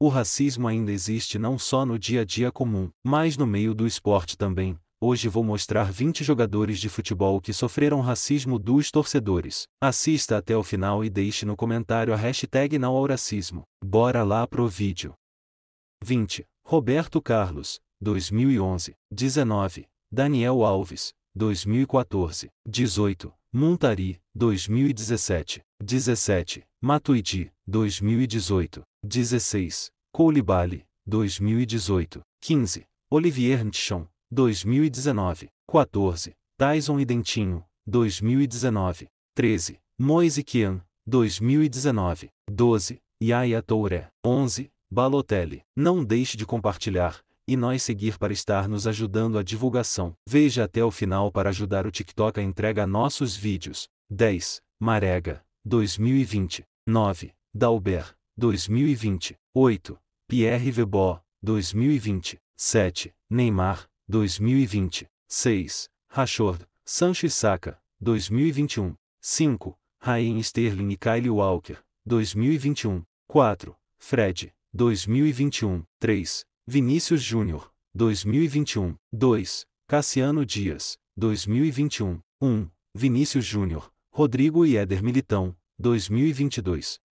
O racismo ainda existe não só no dia a dia comum, mas no meio do esporte também. Hoje vou mostrar 20 jogadores de futebol que sofreram racismo dos torcedores. Assista até o final e deixe no comentário a hashtag não ao racismo. Bora lá pro vídeo. 20. Roberto Carlos, 2011. 19. Daniel Alves, 2014. 18. Montari, 2017. 17. Matuidi, 2018. 16. Coulibaly, 2018. 15. Olivier Nchon, 2019. 14. Tyson e Dentinho, 2019. 13. Moise Kian, 2019. 12. Yaya Touré. 11. Balotelli. Não deixe de compartilhar e nós seguir para estar nos ajudando a divulgação. Veja até o final para ajudar o TikTok a entrega nossos vídeos. 10. Marega. 2020, 9, Dalbert, 2020, 8, Pierre Vebo 2020, 7, Neymar, 2020, 6, Rashford, Sancho Saka, 2021, 5, Raheem Sterling e Kyle Walker, 2021, 4, Fred, 2021, 3, Vinícius Júnior, 2021, 2, Cassiano Dias, 2021, 1, Vinícius Júnior, Rodrigo e Éder Militão, 2022.